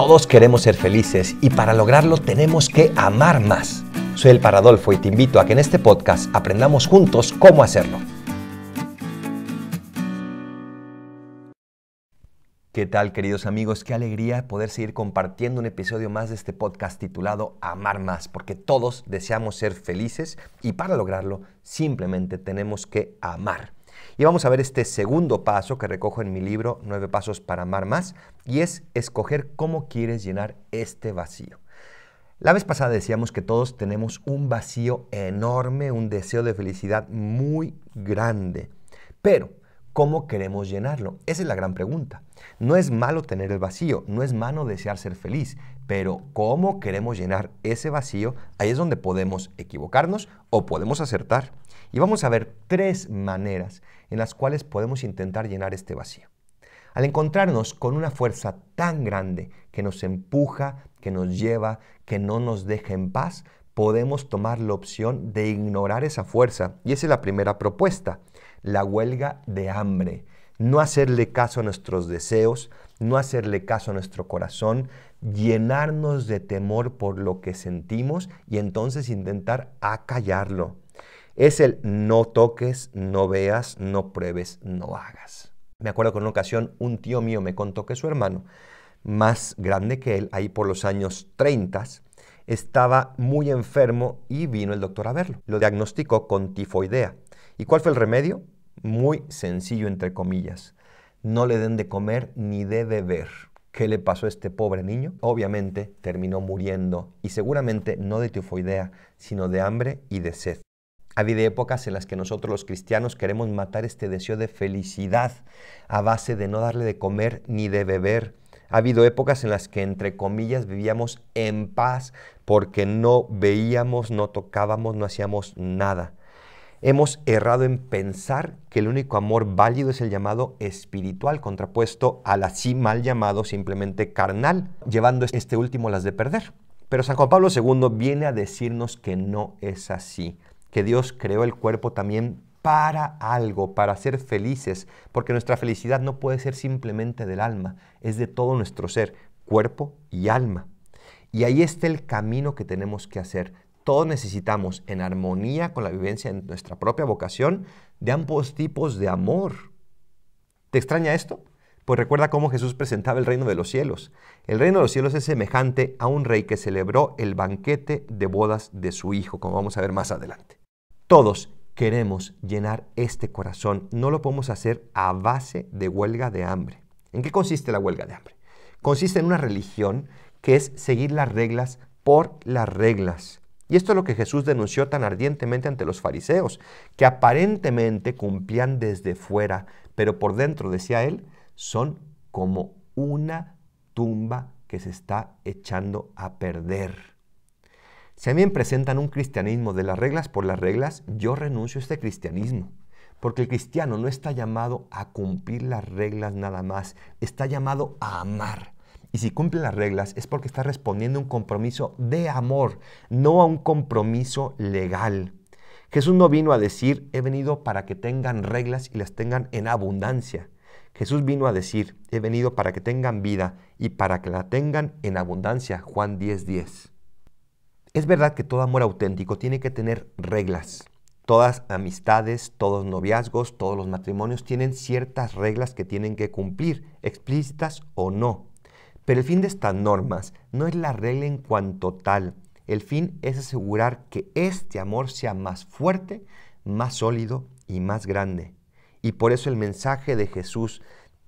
Todos queremos ser felices y para lograrlo tenemos que amar más. Soy el Paradolfo y te invito a que en este podcast aprendamos juntos cómo hacerlo. ¿Qué tal queridos amigos? Qué alegría poder seguir compartiendo un episodio más de este podcast titulado Amar más, porque todos deseamos ser felices y para lograrlo simplemente tenemos que amar. Y vamos a ver este segundo paso que recojo en mi libro, Nueve Pasos para Amar Más, y es escoger cómo quieres llenar este vacío. La vez pasada decíamos que todos tenemos un vacío enorme, un deseo de felicidad muy grande. Pero, ¿cómo queremos llenarlo? Esa es la gran pregunta. No es malo tener el vacío, no es malo desear ser feliz, pero ¿cómo queremos llenar ese vacío? Ahí es donde podemos equivocarnos o podemos acertar. Y vamos a ver tres maneras en las cuales podemos intentar llenar este vacío. Al encontrarnos con una fuerza tan grande que nos empuja, que nos lleva, que no nos deja en paz, podemos tomar la opción de ignorar esa fuerza. Y esa es la primera propuesta, la huelga de hambre. No hacerle caso a nuestros deseos, no hacerle caso a nuestro corazón, llenarnos de temor por lo que sentimos y entonces intentar acallarlo es el no toques, no veas, no pruebes, no hagas. Me acuerdo que una ocasión un tío mío me contó que su hermano, más grande que él, ahí por los años 30, estaba muy enfermo y vino el doctor a verlo. Lo diagnosticó con tifoidea. ¿Y cuál fue el remedio? Muy sencillo, entre comillas. No le den de comer ni de beber. ¿Qué le pasó a este pobre niño? Obviamente terminó muriendo y seguramente no de tifoidea, sino de hambre y de sed. Ha habido épocas en las que nosotros los cristianos queremos matar este deseo de felicidad a base de no darle de comer ni de beber. Ha habido épocas en las que, entre comillas, vivíamos en paz porque no veíamos, no tocábamos, no hacíamos nada. Hemos errado en pensar que el único amor válido es el llamado espiritual, contrapuesto al así mal llamado simplemente carnal, llevando este último las de perder. Pero San Juan Pablo II viene a decirnos que no es así que Dios creó el cuerpo también para algo, para ser felices, porque nuestra felicidad no puede ser simplemente del alma, es de todo nuestro ser, cuerpo y alma. Y ahí está el camino que tenemos que hacer. Todos necesitamos, en armonía con la vivencia en nuestra propia vocación, de ambos tipos de amor. ¿Te extraña esto? Pues recuerda cómo Jesús presentaba el reino de los cielos. El reino de los cielos es semejante a un rey que celebró el banquete de bodas de su hijo, como vamos a ver más adelante. Todos queremos llenar este corazón. No lo podemos hacer a base de huelga de hambre. ¿En qué consiste la huelga de hambre? Consiste en una religión que es seguir las reglas por las reglas. Y esto es lo que Jesús denunció tan ardientemente ante los fariseos, que aparentemente cumplían desde fuera, pero por dentro, decía él, son como una tumba que se está echando a perder. Si a mí me presentan un cristianismo de las reglas por las reglas, yo renuncio a este cristianismo. Porque el cristiano no está llamado a cumplir las reglas nada más, está llamado a amar. Y si cumple las reglas es porque está respondiendo a un compromiso de amor, no a un compromiso legal. Jesús no vino a decir, he venido para que tengan reglas y las tengan en abundancia. Jesús vino a decir, he venido para que tengan vida y para que la tengan en abundancia. Juan 10:10. Es verdad que todo amor auténtico tiene que tener reglas. Todas amistades, todos noviazgos, todos los matrimonios tienen ciertas reglas que tienen que cumplir, explícitas o no. Pero el fin de estas normas no es la regla en cuanto tal. El fin es asegurar que este amor sea más fuerte, más sólido y más grande. Y por eso el mensaje de Jesús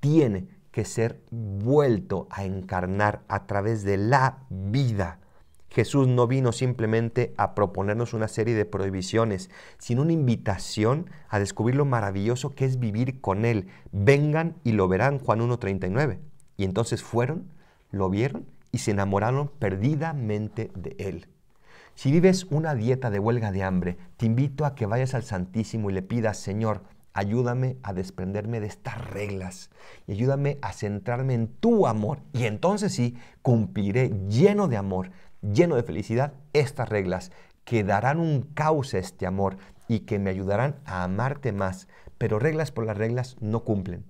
tiene que ser vuelto a encarnar a través de la vida Jesús no vino simplemente a proponernos una serie de prohibiciones, sino una invitación a descubrir lo maravilloso que es vivir con Él. Vengan y lo verán, Juan 1.39. Y entonces fueron, lo vieron y se enamoraron perdidamente de Él. Si vives una dieta de huelga de hambre, te invito a que vayas al Santísimo y le pidas, Señor, ayúdame a desprenderme de estas reglas y ayúdame a centrarme en tu amor. Y entonces sí, cumpliré lleno de amor lleno de felicidad estas reglas que darán un cauce a este amor y que me ayudarán a amarte más. Pero reglas por las reglas no cumplen.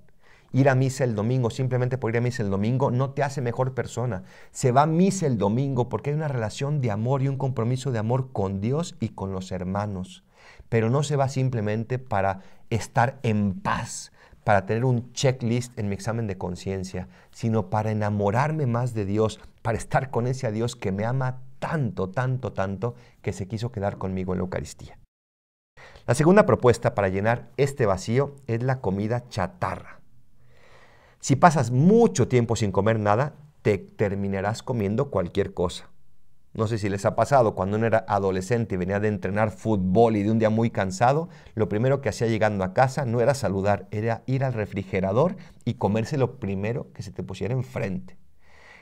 Ir a misa el domingo simplemente por ir a misa el domingo no te hace mejor persona. Se va a misa el domingo porque hay una relación de amor y un compromiso de amor con Dios y con los hermanos. Pero no se va simplemente para estar en paz, para tener un checklist en mi examen de conciencia, sino para enamorarme más de Dios, para estar con ese Dios que me ama tanto, tanto, tanto, que se quiso quedar conmigo en la Eucaristía. La segunda propuesta para llenar este vacío es la comida chatarra. Si pasas mucho tiempo sin comer nada, te terminarás comiendo cualquier cosa. No sé si les ha pasado, cuando uno era adolescente y venía de entrenar fútbol y de un día muy cansado, lo primero que hacía llegando a casa no era saludar, era ir al refrigerador y comerse lo primero que se te pusiera enfrente.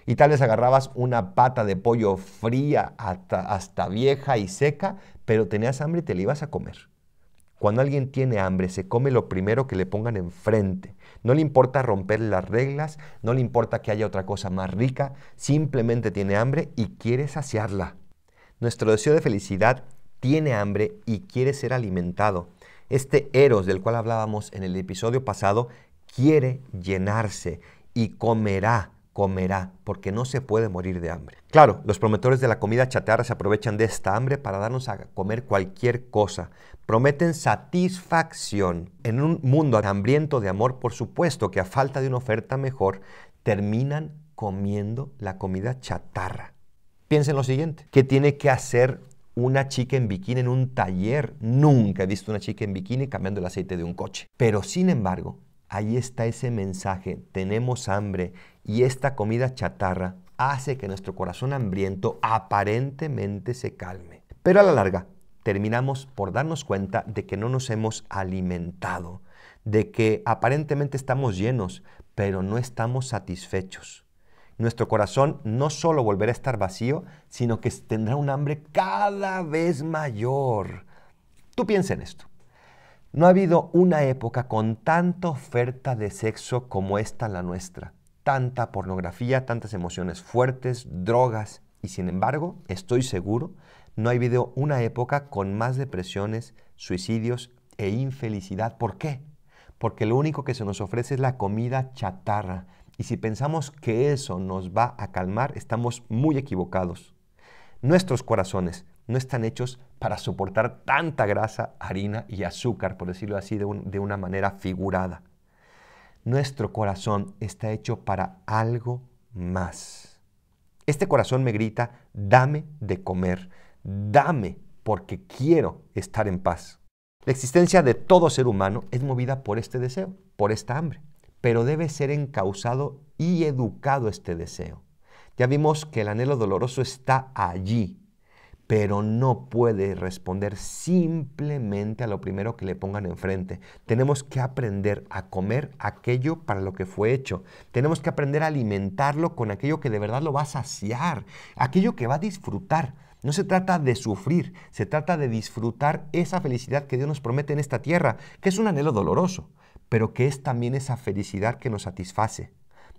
Y tal vez agarrabas una pata de pollo fría hasta, vieja y seca, pero tenías hambre y te la ibas a comer. Cuando alguien tiene hambre, se come lo primero que le pongan enfrente. No le importa romper las reglas, no le importa que haya otra cosa más rica, simplemente tiene hambre y quiere saciarla. Nuestro deseo de felicidad tiene hambre y quiere ser alimentado. Este eros del cual hablábamos en el episodio pasado quiere llenarse y comerá comerá, porque no se puede morir de hambre. Claro, los promotores de la comida chatarra se aprovechan de esta hambre para darnos a comer cualquier cosa. Prometen satisfacción. En un mundo hambriento de amor, por supuesto que a falta de una oferta mejor, terminan comiendo la comida chatarra. Piensen lo siguiente, ¿qué tiene que hacer una chica en bikini en un taller? Nunca he visto una chica en bikini cambiando el aceite de un coche. Pero sin embargo, ahí está ese mensaje, tenemos hambre y esta comida chatarra hace que nuestro corazón hambriento aparentemente se calme. Pero a la larga, terminamos por darnos cuenta de que no nos hemos alimentado, de que aparentemente estamos llenos, pero no estamos satisfechos. Nuestro corazón no solo volverá a estar vacío, sino que tendrá un hambre cada vez mayor. Tú piensa en esto. No ha habido una época con tanta oferta de sexo como esta la nuestra tanta pornografía, tantas emociones fuertes, drogas, y sin embargo, estoy seguro, no ha habido una época con más depresiones, suicidios e infelicidad. ¿Por qué? Porque lo único que se nos ofrece es la comida chatarra. Y si pensamos que eso nos va a calmar, estamos muy equivocados. Nuestros corazones no están hechos para soportar tanta grasa, harina y azúcar, por decirlo así de, de una manera figurada nuestro corazón está hecho para algo más. Este corazón me grita, dame de comer, dame porque quiero estar en paz. La existencia de todo ser humano es movida por este deseo, por esta hambre, pero debe ser encausado y educado este deseo. Ya vimos que el anhelo doloroso está allí, pero no puede responder simplemente a lo primero que le pongan enfrente. Tenemos que aprender a comer aquello para lo que fue hecho. Tenemos que aprender a alimentarlo con aquello que de verdad lo va a saciar, aquello que va a disfrutar. No se trata de sufrir, se trata de disfrutar esa felicidad que Dios nos promete en esta tierra, que es un anhelo doloroso, pero que es también esa felicidad que nos satisface.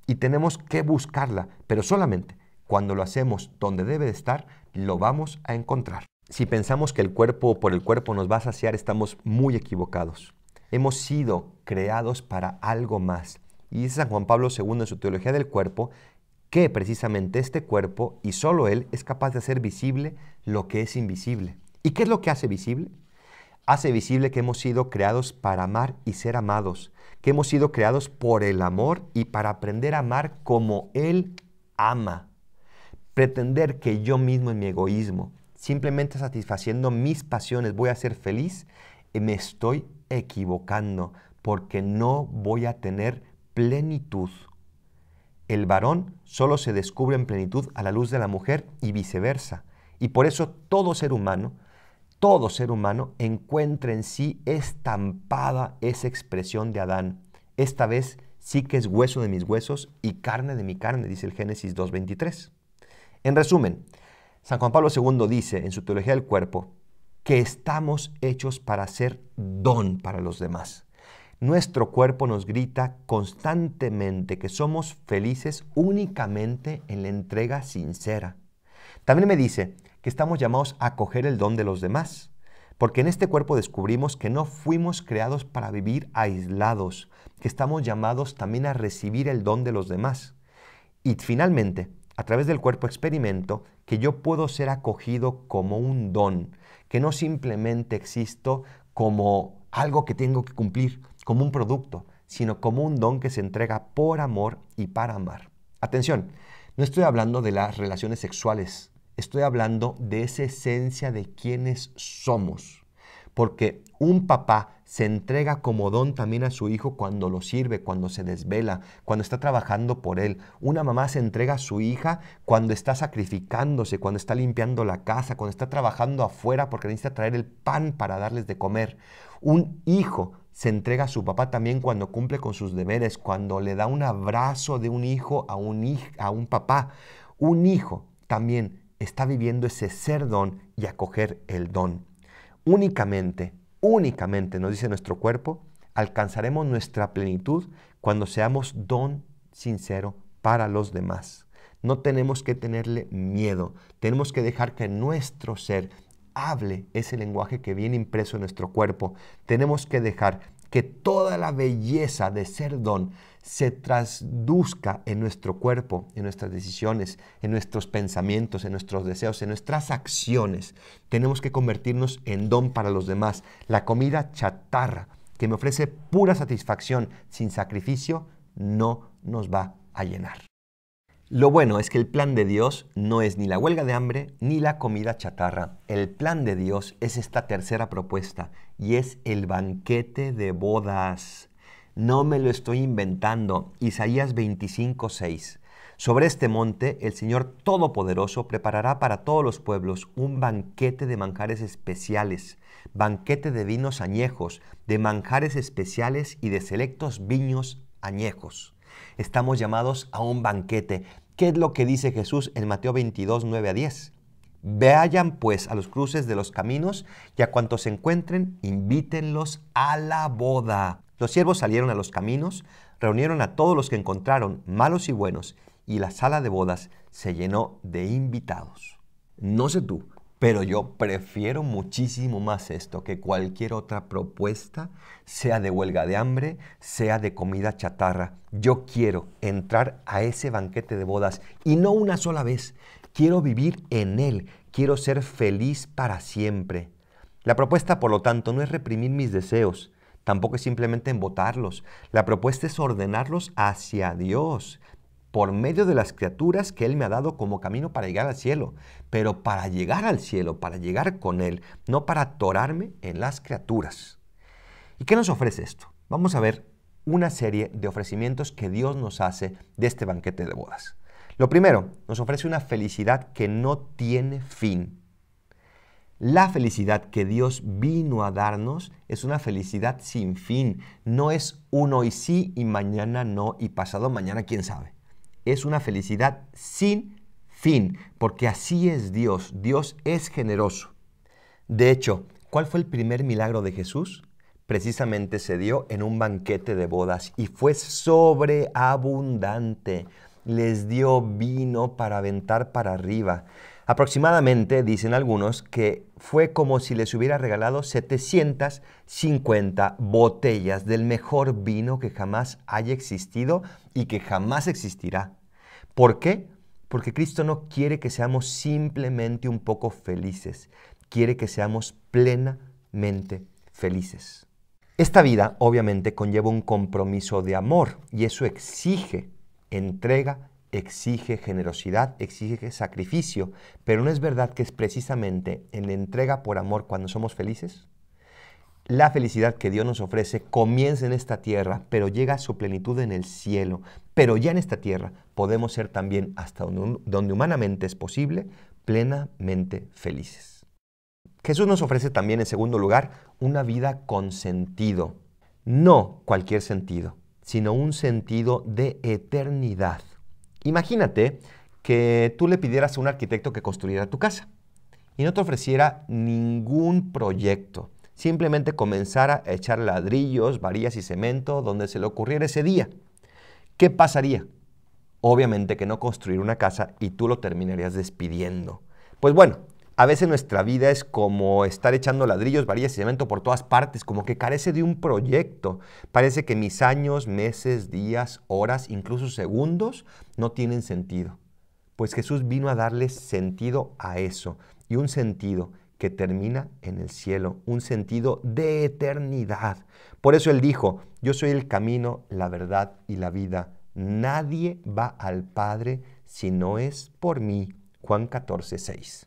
Y tenemos que buscarla, pero solamente cuando lo hacemos donde debe de estar, lo vamos a encontrar. Si pensamos que el cuerpo por el cuerpo nos va a saciar, estamos muy equivocados. Hemos sido creados para algo más. Y dice San Juan Pablo II en su Teología del Cuerpo que precisamente este cuerpo, y solo él, es capaz de hacer visible lo que es invisible. ¿Y qué es lo que hace visible? Hace visible que hemos sido creados para amar y ser amados, que hemos sido creados por el amor y para aprender a amar como Él ama. Pretender que yo mismo en mi egoísmo, simplemente satisfaciendo mis pasiones, voy a ser feliz, eh, me estoy equivocando porque no voy a tener plenitud. El varón solo se descubre en plenitud a la luz de la mujer y viceversa. Y por eso todo ser humano, todo ser humano encuentra en sí estampada esa expresión de Adán. Esta vez sí que es hueso de mis huesos y carne de mi carne, dice el Génesis 2.23. En resumen, San Juan Pablo II dice en su Teología del Cuerpo que estamos hechos para ser don para los demás. Nuestro cuerpo nos grita constantemente que somos felices únicamente en la entrega sincera. También me dice que estamos llamados a coger el don de los demás, porque en este cuerpo descubrimos que no fuimos creados para vivir aislados, que estamos llamados también a recibir el don de los demás. Y finalmente, a través del cuerpo experimento que yo puedo ser acogido como un don, que no simplemente existo como algo que tengo que cumplir, como un producto, sino como un don que se entrega por amor y para amar. Atención, no estoy hablando de las relaciones sexuales, estoy hablando de esa esencia de quienes somos, porque un papá se entrega como don también a su hijo cuando lo sirve, cuando se desvela, cuando está trabajando por él. Una mamá se entrega a su hija cuando está sacrificándose, cuando está limpiando la casa, cuando está trabajando afuera porque necesita traer el pan para darles de comer. Un hijo se entrega a su papá también cuando cumple con sus deberes, cuando le da un abrazo de un hijo a un, a un papá. Un hijo también está viviendo ese ser don y acoger el don. Únicamente únicamente, nos dice nuestro cuerpo, alcanzaremos nuestra plenitud cuando seamos don sincero para los demás. No tenemos que tenerle miedo, tenemos que dejar que nuestro ser hable ese lenguaje que viene impreso en nuestro cuerpo. Tenemos que dejar que toda la belleza de ser don se traduzca en nuestro cuerpo, en nuestras decisiones, en nuestros pensamientos, en nuestros deseos, en nuestras acciones. Tenemos que convertirnos en don para los demás. La comida chatarra, que me ofrece pura satisfacción sin sacrificio, no nos va a llenar. Lo bueno es que el plan de Dios no es ni la huelga de hambre ni la comida chatarra. El plan de Dios es esta tercera propuesta y es el banquete de bodas. No me lo estoy inventando. Isaías 25, 6. Sobre este monte el Señor Todopoderoso preparará para todos los pueblos un banquete de manjares especiales, banquete de vinos añejos, de manjares especiales y de selectos viños añejos. Estamos llamados a un banquete. ¿Qué es lo que dice Jesús en Mateo 22, 9 a 10? Vean pues a los cruces de los caminos y a cuantos se encuentren, invítenlos a la boda. Los siervos salieron a los caminos, reunieron a todos los que encontraron, malos y buenos, y la sala de bodas se llenó de invitados. No sé tú, pero yo prefiero muchísimo más esto que cualquier otra propuesta, sea de huelga de hambre, sea de comida chatarra. Yo quiero entrar a ese banquete de bodas y no una sola vez. Quiero vivir en él, quiero ser feliz para siempre. La propuesta, por lo tanto, no es reprimir mis deseos, tampoco es simplemente embotarlos. La propuesta es ordenarlos hacia Dios por medio de las criaturas que Él me ha dado como camino para llegar al cielo, pero para llegar al cielo, para llegar con Él, no para atorarme en las criaturas. ¿Y qué nos ofrece esto? Vamos a ver una serie de ofrecimientos que Dios nos hace de este banquete de bodas. Lo primero, nos ofrece una felicidad que no tiene fin. La felicidad que Dios vino a darnos es una felicidad sin fin. No es uno hoy sí y mañana no y pasado mañana quién sabe. Es una felicidad sin fin, porque así es Dios. Dios es generoso. De hecho, ¿cuál fue el primer milagro de Jesús? Precisamente se dio en un banquete de bodas y fue sobreabundante. Les dio vino para aventar para arriba Aproximadamente, dicen algunos, que fue como si les hubiera regalado 750 botellas del mejor vino que jamás haya existido y que jamás existirá. ¿Por qué? Porque Cristo no quiere que seamos simplemente un poco felices, quiere que seamos plenamente felices. Esta vida obviamente conlleva un compromiso de amor y eso exige entrega exige generosidad, exige sacrificio, pero ¿no es verdad que es precisamente en la entrega por amor cuando somos felices? La felicidad que Dios nos ofrece comienza en esta tierra, pero llega a su plenitud en el cielo. Pero ya en esta tierra podemos ser también, hasta donde, humanamente es posible, plenamente felices. Jesús nos ofrece también, en segundo lugar, una vida con sentido. No cualquier sentido, sino un sentido de eternidad. Imagínate que tú le pidieras a un arquitecto que construyera tu casa y no te ofreciera ningún proyecto. Simplemente comenzara a echar ladrillos, varillas y cemento donde se le ocurriera ese día. ¿Qué pasaría? Obviamente que no construir una casa y tú lo terminarías despidiendo. Pues bueno, a veces nuestra vida es como estar echando ladrillos, varillas y cemento por todas partes, como que carece de un proyecto. Parece que mis años, meses, días, horas, incluso segundos, no tienen sentido. Pues Jesús vino a darle sentido a eso, y un sentido que termina en el cielo, un sentido de eternidad. Por eso Él dijo, yo soy el camino, la verdad y la vida. Nadie va al Padre si no es por mí. Juan 14, 6.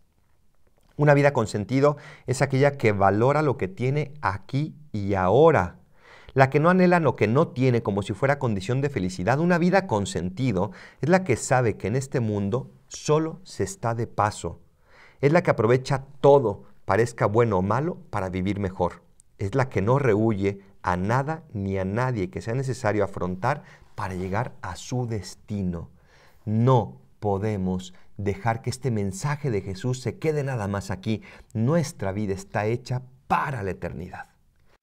Una vida con sentido es aquella que valora lo que tiene aquí y ahora, la que no anhela lo que no tiene como si fuera condición de felicidad. Una vida con sentido es la que sabe que en este mundo solo se está de paso. Es la que aprovecha todo, parezca bueno o malo, para vivir mejor. Es la que no rehuye a nada ni a nadie que sea necesario afrontar para llegar a su destino. No podemos dejar que este mensaje de Jesús se quede nada más aquí. Nuestra vida está hecha para la eternidad.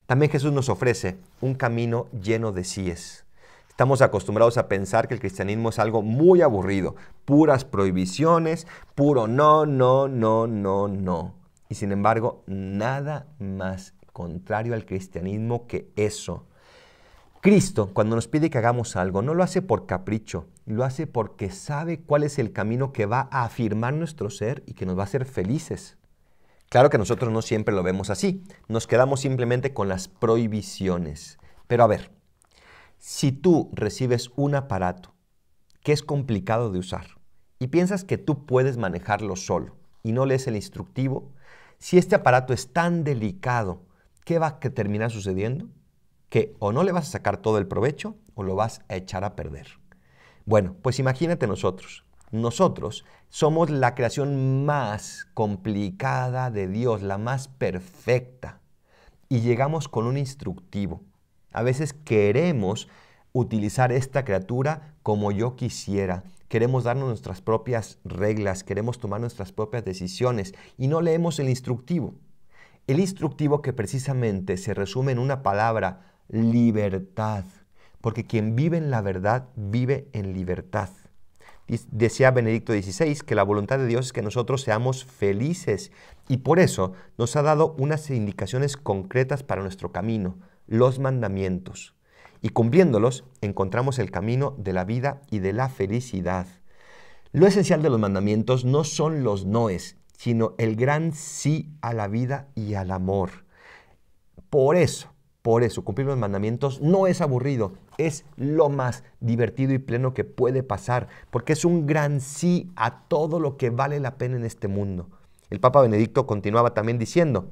También Jesús nos ofrece un camino lleno de síes. Estamos acostumbrados a pensar que el cristianismo es algo muy aburrido, puras prohibiciones, puro no, no, no, no, no. Y sin embargo, nada más contrario al cristianismo que eso. Cristo, cuando nos pide que hagamos algo, no lo hace por capricho, lo hace porque sabe cuál es el camino que va a afirmar nuestro ser y que nos va a hacer felices. Claro que nosotros no siempre lo vemos así, nos quedamos simplemente con las prohibiciones. Pero a ver, si tú recibes un aparato que es complicado de usar y piensas que tú puedes manejarlo solo y no lees el instructivo, si este aparato es tan delicado, ¿qué va a terminar sucediendo? que o no le vas a sacar todo el provecho o lo vas a echar a perder. Bueno, pues imagínate nosotros. Nosotros somos la creación más complicada de Dios, la más perfecta. Y llegamos con un instructivo. A veces queremos utilizar esta criatura como yo quisiera. Queremos darnos nuestras propias reglas, queremos tomar nuestras propias decisiones y no leemos el instructivo. El instructivo que precisamente se resume en una palabra libertad. Porque quien vive en la verdad vive en libertad. Decía Benedicto XVI que la voluntad de Dios es que nosotros seamos felices y por eso nos ha dado unas indicaciones concretas para nuestro camino, los mandamientos. Y cumpliéndolos encontramos el camino de la vida y de la felicidad. Lo esencial de los mandamientos no son los noes, sino el gran sí a la vida y al amor. Por eso, por eso, cumplir los mandamientos no es aburrido, es lo más divertido y pleno que puede pasar, porque es un gran sí a todo lo que vale la pena en este mundo. El Papa Benedicto continuaba también diciendo,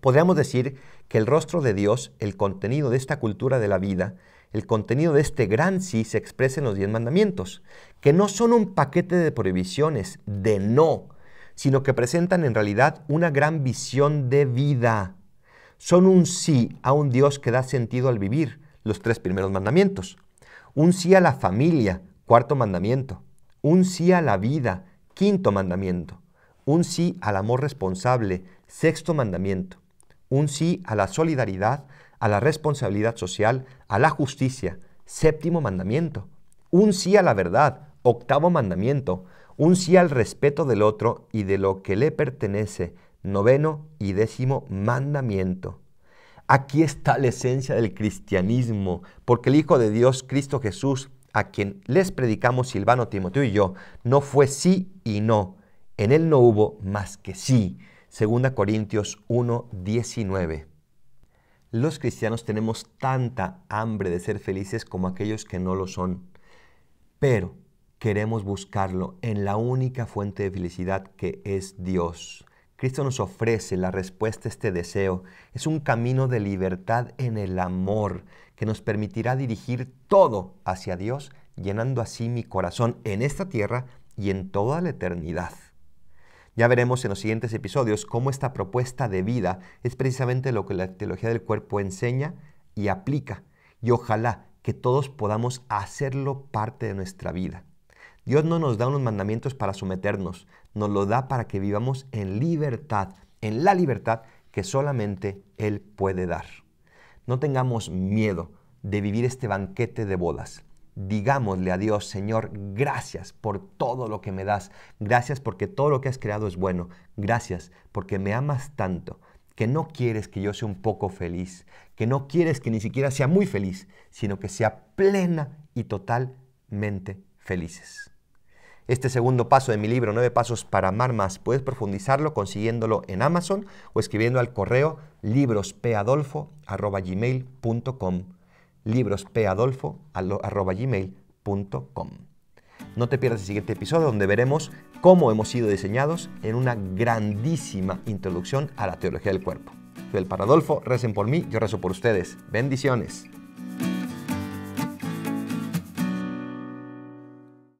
podríamos decir que el rostro de Dios, el contenido de esta cultura de la vida, el contenido de este gran sí se expresa en los diez mandamientos, que no son un paquete de prohibiciones, de no, sino que presentan en realidad una gran visión de vida son un sí a un Dios que da sentido al vivir, los tres primeros mandamientos. Un sí a la familia, cuarto mandamiento. Un sí a la vida, quinto mandamiento. Un sí al amor responsable, sexto mandamiento. Un sí a la solidaridad, a la responsabilidad social, a la justicia, séptimo mandamiento. Un sí a la verdad, octavo mandamiento. Un sí al respeto del otro y de lo que le pertenece, noveno y décimo mandamiento. Aquí está la esencia del cristianismo, porque el Hijo de Dios, Cristo Jesús, a quien les predicamos Silvano, Timoteo y yo, no fue sí y no. En él no hubo más que sí. Segunda Corintios 1, 19. Los cristianos tenemos tanta hambre de ser felices como aquellos que no lo son, pero queremos buscarlo en la única fuente de felicidad que es Dios. Cristo nos ofrece la respuesta a este deseo. Es un camino de libertad en el amor que nos permitirá dirigir todo hacia Dios, llenando así mi corazón en esta tierra y en toda la eternidad. Ya veremos en los siguientes episodios cómo esta propuesta de vida es precisamente lo que la teología del cuerpo enseña y aplica, y ojalá que todos podamos hacerlo parte de nuestra vida. Dios no nos da unos mandamientos para someternos, nos lo da para que vivamos en libertad, en la libertad que solamente Él puede dar. No tengamos miedo de vivir este banquete de bodas. Digámosle a Dios, Señor, gracias por todo lo que me das. Gracias porque todo lo que has creado es bueno. Gracias porque me amas tanto que no quieres que yo sea un poco feliz, que no quieres que ni siquiera sea muy feliz, sino que sea plena y totalmente felices. Este segundo paso de mi libro, 9 pasos para amar más, puedes profundizarlo consiguiéndolo en Amazon o escribiendo al correo librospeadolfo.gmail.com librospeadolfo.gmail.com No te pierdas el siguiente episodio donde veremos cómo hemos sido diseñados en una grandísima introducción a la teología del cuerpo. Soy el Paradolfo, recen por mí, yo rezo por ustedes. Bendiciones.